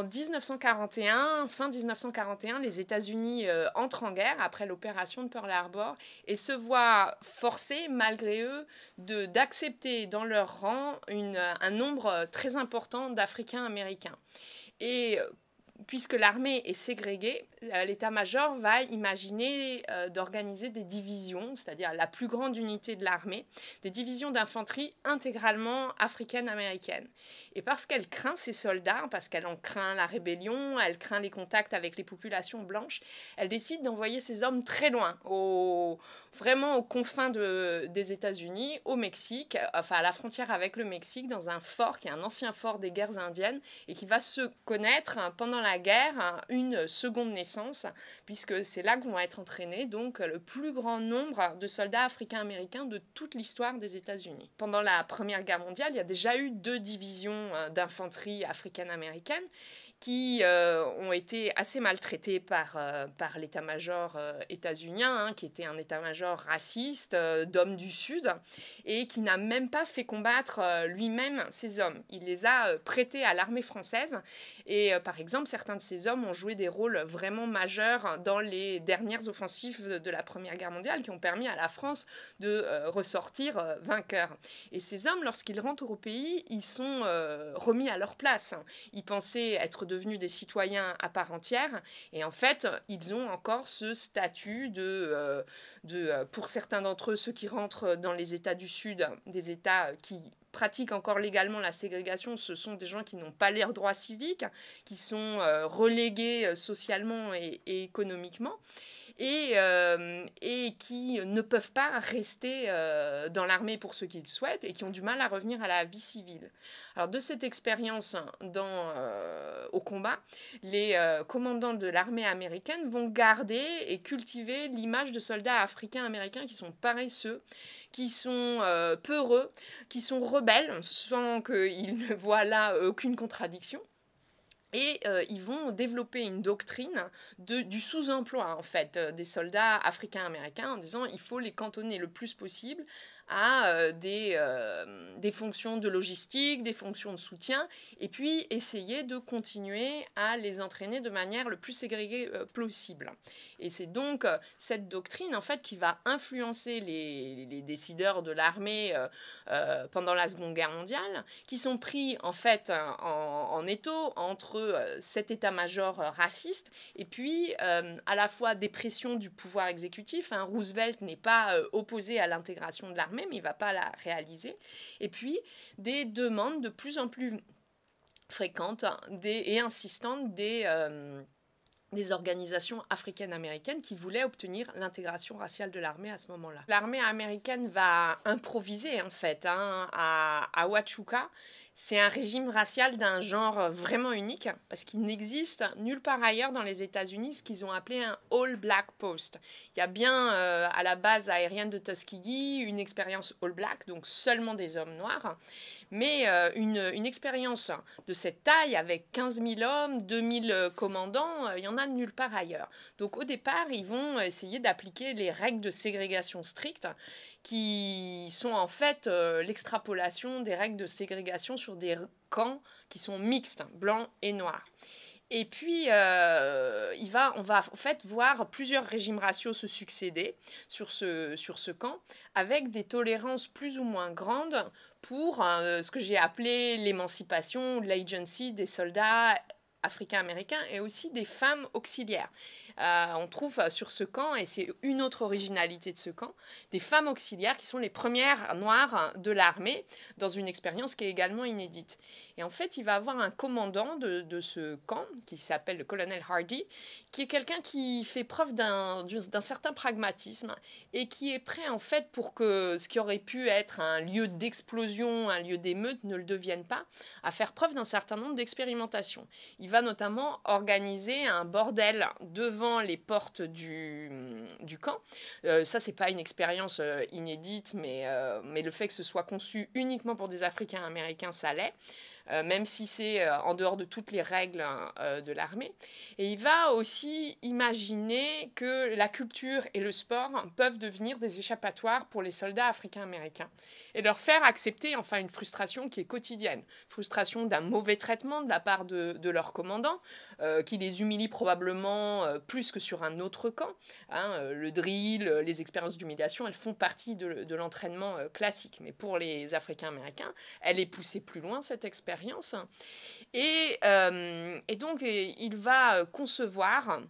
en 1941, fin 1941, les États-Unis euh, entrent en guerre après l'opération de Pearl Harbor et se voient forcés, malgré eux, d'accepter dans leur rang un nombre euh, très important d'Africains américains. Et euh, puisque l'armée est ségrégée, euh, l'état-major va imaginer euh, d'organiser des divisions, c'est-à-dire la plus grande unité de l'armée, des divisions d'infanterie intégralement africaines-américaines. Et parce qu'elle craint ses soldats, parce qu'elle en craint la rébellion, elle craint les contacts avec les populations blanches, elle décide d'envoyer ses hommes très loin, au, vraiment aux confins de, des États-Unis, au Mexique, enfin à la frontière avec le Mexique, dans un fort qui est un ancien fort des guerres indiennes et qui va se connaître pendant la la guerre hein, une seconde naissance, puisque c'est là que vont être entraînés donc euh, le plus grand nombre de soldats africains-américains de toute l'histoire des États-Unis. Pendant la Première Guerre mondiale, il y a déjà eu deux divisions hein, d'infanterie africaine-américaine qui euh, ont été assez maltraités par, euh, par l'état-major euh, états-unien, hein, qui était un état-major raciste d'hommes du Sud, et qui n'a même pas fait combattre lui-même ces hommes. Il les a prêtés à l'armée française, et par exemple, certains de ces hommes ont joué des rôles vraiment majeurs dans les dernières offensives de la Première Guerre mondiale, qui ont permis à la France de ressortir vainqueur. Et ces hommes, lorsqu'ils rentrent au pays, ils sont remis à leur place. Ils pensaient être devenus des citoyens à part entière. Et en fait, ils ont encore ce statut de, euh, de euh, pour certains d'entre eux, ceux qui rentrent dans les États du Sud, des États qui pratiquent encore légalement la ségrégation, ce sont des gens qui n'ont pas les droits civiques, qui sont euh, relégués socialement et, économiquement. Et, et, qui ne peuvent pas rester dans l'armée pour ce qu'ils souhaitent et qui ont du mal à revenir à la vie civile. Alors de cette expérience dans, au combat, les euh, commandants de l'armée américaine vont garder et cultiver l'image de soldats africains américains qui sont paresseux, qui sont euh, peureux, qui sont rebelles, sans qu'ils ne voient là aucune contradiction. Et euh, ils vont développer une doctrine du sous-emploi, en fait, des soldats africains-américains, en disant il faut les cantonner le plus possible à euh, des, euh, des fonctions de logistique, des fonctions de soutien, et puis essayer de continuer à les entraîner de manière le plus ségrégée euh, possible. Et c'est donc cette doctrine en fait qui va influencer les, décideurs de l'armée pendant la Seconde Guerre mondiale, qui sont pris en fait en, étau entre cet état-major raciste et puis à la fois des pressions du pouvoir exécutif. Hein. Roosevelt n'est pas opposé à l'intégration de l'armée mais il ne va pas la réaliser. Et puis, des demandes de plus en plus fréquentes hein, et insistantes euh, des... organisations africaines-américaines qui voulaient obtenir l'intégration raciale de l'armée à ce moment-là. L'armée américaine va improviser en fait hein, à, à c'est un régime racial d'un genre euh, vraiment unique, parce qu'il n'existe nulle part ailleurs dans les États-Unis ce qu'ils ont appelé un All Black Post. Il y a bien euh, à la base aérienne de Tuskegee une expérience All Black, donc seulement des hommes noirs, mais euh, une, expérience de cette taille avec 15 000 hommes, 2 000 commandants, il y en a nulle part ailleurs. Donc au départ, ils vont essayer d'appliquer les règles de ségrégation strictes qui sont en fait euh, l'extrapolation des règles de ségrégation sur des camps qui sont mixtes, blancs et noirs. Et puis, euh, il va, on va en fait voir plusieurs régimes raciaux se succéder sur ce, sur ce camp, avec des tolérances plus ou moins grandes pour euh, ce que j'ai appelé l'émancipation, l'agency des soldats africains-américains et aussi des femmes auxiliaires. Euh, on trouve sur ce camp, et c'est une autre originalité de ce camp, des femmes auxiliaires qui sont les premières noires de l'armée dans une expérience qui est également inédite. Et en fait, il va avoir un commandant de, de ce camp qui s'appelle le colonel Hardy, qui est quelqu'un qui fait preuve d'un certain pragmatisme et qui est prêt en fait pour que ce qui aurait pu être un lieu d'explosion, un lieu d'émeute ne le devienne pas, à faire preuve d'un certain nombre d'expérimentations. Il va notamment organiser un bordel devant les portes du, camp. Euh, ça, c'est pas une expérience euh, inédite, mais, euh, mais le fait que ce soit conçu uniquement pour des Africains américains, ça l'est. Euh, même si c'est euh, en dehors de toutes les règles hein, euh, de l'armée. Et il va aussi imaginer que la culture et le sport peuvent devenir des échappatoires pour les soldats africains-américains et leur faire accepter enfin une frustration qui est quotidienne, frustration d'un mauvais traitement de la part de, leur commandant, qui les humilie probablement plus que sur un autre camp. Hein, le drill, les expériences d'humiliation, elles font partie de l'entraînement classique, mais pour les Africains-Américains, elle est poussée plus loin cette expérience euh, et donc, il va concevoir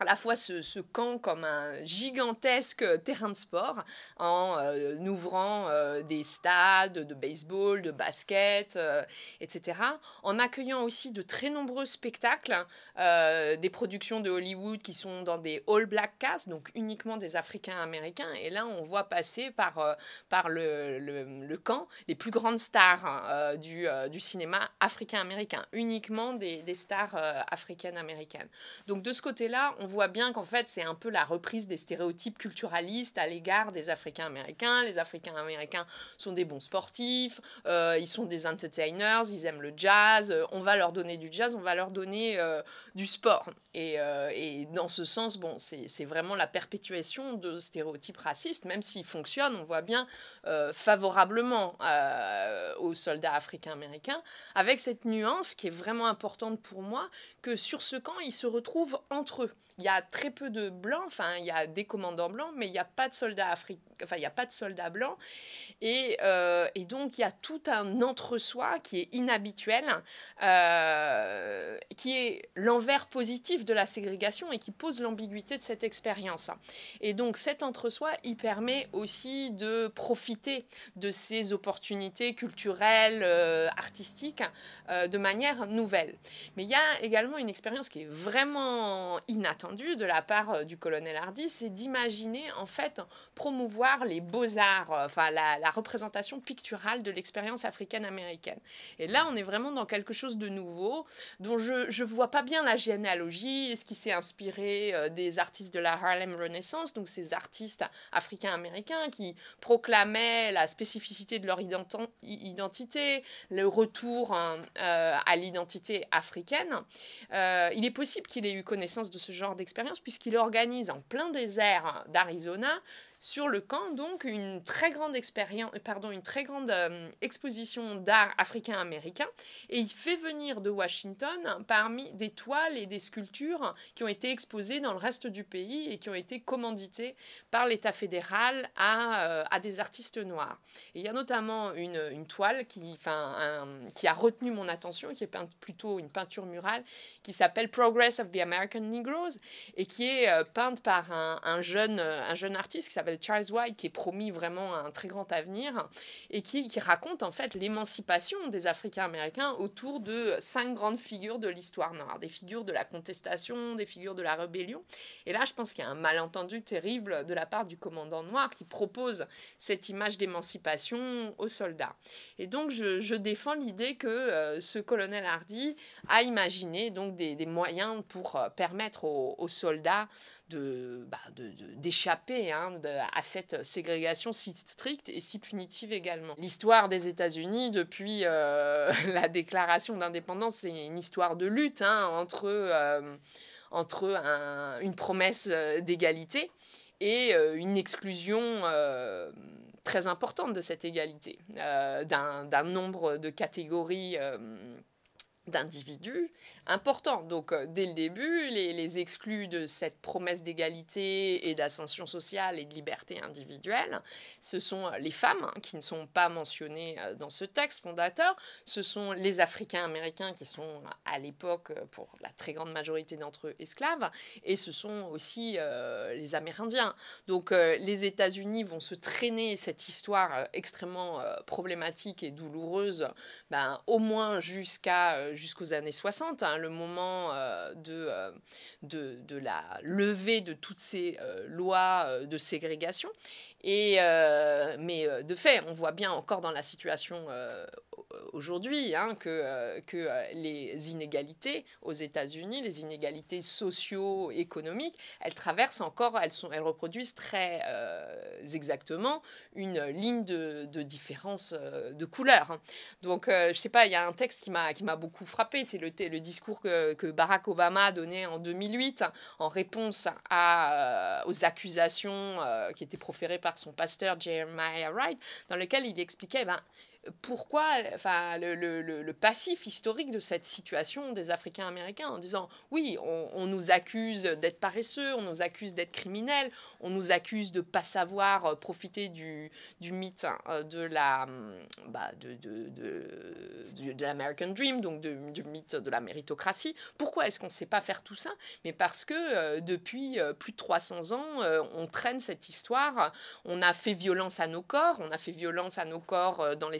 à la fois ce, camp comme un gigantesque terrain de sport en euh, ouvrant euh, des stades de baseball, de basket, euh, etc. En accueillant aussi de très nombreux spectacles, des productions de Hollywood qui sont dans des all black Cast, donc uniquement des Africains américains. Et là, on voit passer par, par le, le, camp les plus grandes stars hein, du, du, cinéma africain américain, uniquement des, des stars africaines américaines. Donc de ce côté-là, on voit bien qu'en fait, c'est un peu la reprise des stéréotypes culturalistes à l'égard des Africains américains. Les Africains américains sont des bons sportifs, euh, ils sont des entertainers, ils aiment le jazz. Euh, on va leur donner du jazz, on va leur donner euh, du sport. Et, et, dans ce sens, bon, c'est vraiment la perpétuation de stéréotypes racistes, même s'ils fonctionnent, on voit bien favorablement aux soldats africains-américains, avec cette nuance qui est vraiment importante pour moi, que sur ce camp, ils se retrouvent entre eux il y a très peu de blancs, enfin, il y a des commandants blancs, mais il n'y a pas de soldats africains, enfin, il n'y a pas de soldats blancs. Euh, et, donc, il y a tout un entre-soi qui est inhabituel, euh, qui est l'envers positif de la ségrégation et qui pose l'ambiguïté de cette expérience. Et donc, cet entre-soi, il permet aussi de profiter de ces opportunités culturelles, euh, artistiques, de manière nouvelle. Mais il y a également une expérience qui est vraiment inattendue de la part euh, du colonel Hardy, c'est d'imaginer en fait promouvoir les beaux-arts, euh, enfin la, représentation picturale de l'expérience africaine-américaine. Et là, on est vraiment dans quelque chose de nouveau, dont je ne vois pas bien la généalogie, ce qui s'est inspiré euh, des artistes de la Harlem Renaissance, donc ces artistes africains-américains qui proclamaient la spécificité de leur identité, le retour hein, à l'identité africaine. il est possible qu'il ait eu connaissance de ce genre d'expérience puisqu'il organise en plein désert d'Arizona sur le camp donc une très grande expérience, euh, pardon, une très grande euh, exposition d'art africain-américain et il fait venir de Washington parmi des toiles et des sculptures qui ont été exposées dans le reste du pays et qui ont été commanditées par l'État fédéral à, euh, à des artistes noirs. il y a notamment une, une toile qui, enfin qui a retenu mon attention, qui est peinte, plutôt une peinture murale, qui s'appelle Progress of the American Negroes et qui est peinte par un, un, jeune, un jeune artiste qui s'appelle Charles White, qui est promis vraiment un très grand avenir, et qui, raconte en fait l'émancipation des Africains-Américains autour de cinq grandes figures de l'histoire noire, des figures de la contestation, des figures de la rébellion. Et là, je pense qu'il y a un malentendu terrible de la part du commandant noir qui propose cette image d'émancipation aux soldats. Et donc, je, défends l'idée que euh, ce colonel Hardy a imaginé donc des, moyens pour euh, permettre aux soldats bah, de, d'échapper hein, à cette ségrégation si stricte et si punitive également. L'histoire des États-Unis depuis euh, la déclaration d'indépendance, c'est une histoire de lutte hein, entre, euh, entre une promesse euh, d'égalité et une exclusion très importante de cette égalité, d'un, nombre de catégories d'individus important. Donc, euh, dès le début, les, les exclus de cette promesse d'égalité et d'ascension sociale et de liberté individuelle, ce sont euh, les femmes hein, qui ne sont pas mentionnées euh, dans ce texte fondateur, ce sont les Africains-Américains qui sont à l'époque, pour la très grande majorité d'entre eux, esclaves, et ce sont aussi les Amérindiens. Donc, les États-Unis vont se traîner cette histoire extrêmement problématique et douloureuse, ben, au moins jusqu'à jusqu'aux années 60 le moment euh, euh, de, de, la levée de toutes ces euh, lois de ségrégation. Et, mais de fait, on voit bien encore dans la situation aujourd'hui hein, que, euh, que euh, les inégalités aux États-Unis, les inégalités socio-économiques, elles traversent encore, elles, sont, elles reproduisent très euh, exactement une ligne de, différence de couleur. Hein. Donc, je ne sais pas, il y a un texte qui m'a beaucoup frappé, c'est le, le, discours que, Barack Obama a donné en 2008 en réponse à, aux accusations qui étaient proférées par son pasteur Jeremiah Wright, dans lequel il expliquait, eh ben, pourquoi enfin, le, passif historique de cette situation des Africains américains en disant oui, on, nous accuse d'être paresseux, on nous accuse d'être criminels, on nous accuse de ne pas savoir euh, profiter du, du mythe euh, de la mm, bah, de, de, de, l'American Dream, donc du mythe de la méritocratie. Pourquoi est-ce qu'on ne sait pas faire tout ça Mais parce que euh, depuis plus de 300 ans, on traîne cette histoire, on a fait violence à nos corps, on a fait violence à nos corps dans les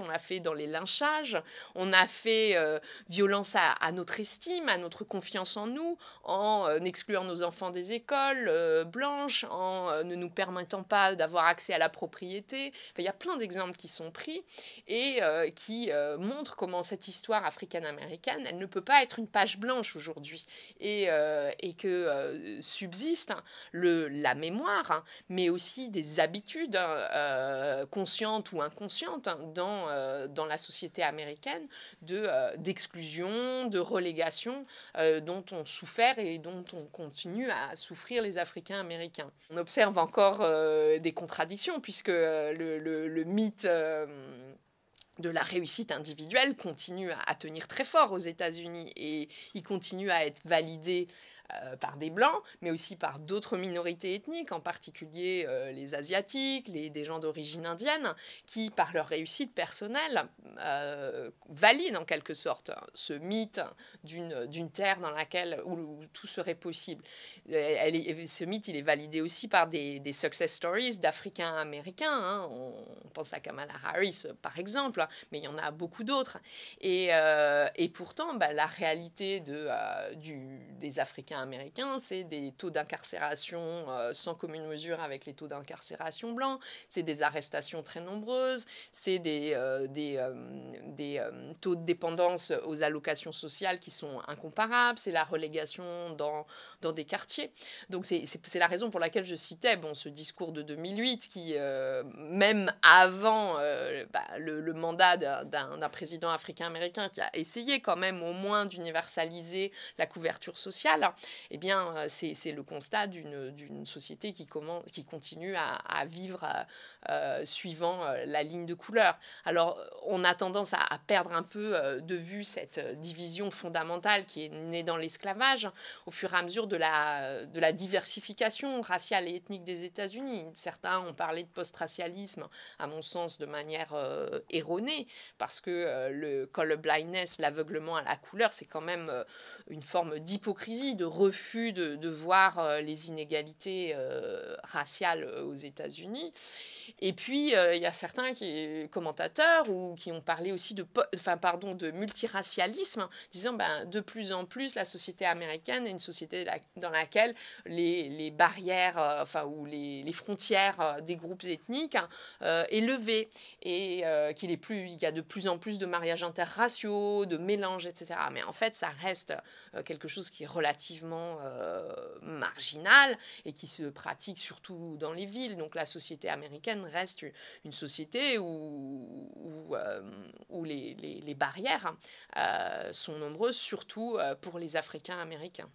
on l'a fait dans les lynchages, on a fait euh, violence à, notre estime, à notre confiance en nous, en euh, excluant nos enfants des écoles euh, blanches, en ne nous permettant pas d'avoir accès à la propriété. il y a plein d'exemples qui sont pris et qui montrent comment cette histoire africaine-américaine, elle ne peut pas être une page blanche aujourd'hui et, et, que subsiste le, la mémoire, hein, mais aussi des habitudes hein, conscientes ou inconscientes dans, euh, dans la société américaine d'exclusion, de, euh, d'exclusion, de relégation euh, dont ont souffert et dont on continue à souffrir les Africains américains. On observe encore des contradictions puisque le, le, le mythe de la réussite individuelle continue à, tenir très fort aux États-Unis et il continue à être validé euh, par des blancs, mais aussi par d'autres minorités ethniques, en particulier euh, les asiatiques, les, des gens d'origine indienne, qui, par leur réussite personnelle, euh, valident en quelque sorte ce mythe d'une terre dans laquelle où, tout serait possible. ce mythe, il est validé aussi par des, success stories d'Africains américains. Hein. On, pense à Kamala Harris, par exemple, mais il y en a beaucoup d'autres. Et, pourtant, bah, la réalité de, du, des Africains américains, c'est des taux d'incarcération euh, sans commune mesure avec les taux d'incarcération blancs, c'est des arrestations très nombreuses, c'est des, euh, euh, taux de dépendance aux allocations sociales qui sont incomparables, c'est la relégation dans, des quartiers. Donc c'est la raison pour laquelle je citais bon, ce discours de 2008 qui, même avant bah, le mandat d'un président africain-américain qui a essayé quand même au moins d'universaliser la couverture sociale, eh bien, euh, c'est le constat d'une société qui, commence, qui continue à, vivre euh, euh, suivant la ligne de couleur. Alors, on a tendance à, perdre un peu de vue cette division fondamentale qui est née dans l'esclavage au fur et à mesure de la, diversification raciale et ethnique des États-Unis. Certains ont parlé de post-racialisme, à mon sens, de manière erronée, parce que le le colorblindness, l'aveuglement à la couleur, c'est quand même une forme d'hypocrisie, de refus de, voir euh, les inégalités euh, raciales euh, aux États-Unis. Et puis, il y a certains commentateurs ou qui ont parlé aussi de, enfin, pardon, de multiracialisme, disant ben, de plus en plus, la société américaine est une société dans laquelle les, barrières, enfin, ou les, frontières des groupes ethniques hein, est levée et qu'il y a de plus en plus de mariages interraciaux, de mélanges, etc. Mais en fait, ça reste quelque chose qui est relativement euh, marginal et qui se pratique surtout dans les villes. Donc la société américaine reste une société où, où, euh, les, barrières euh, sont nombreuses, surtout pour les Africains américains.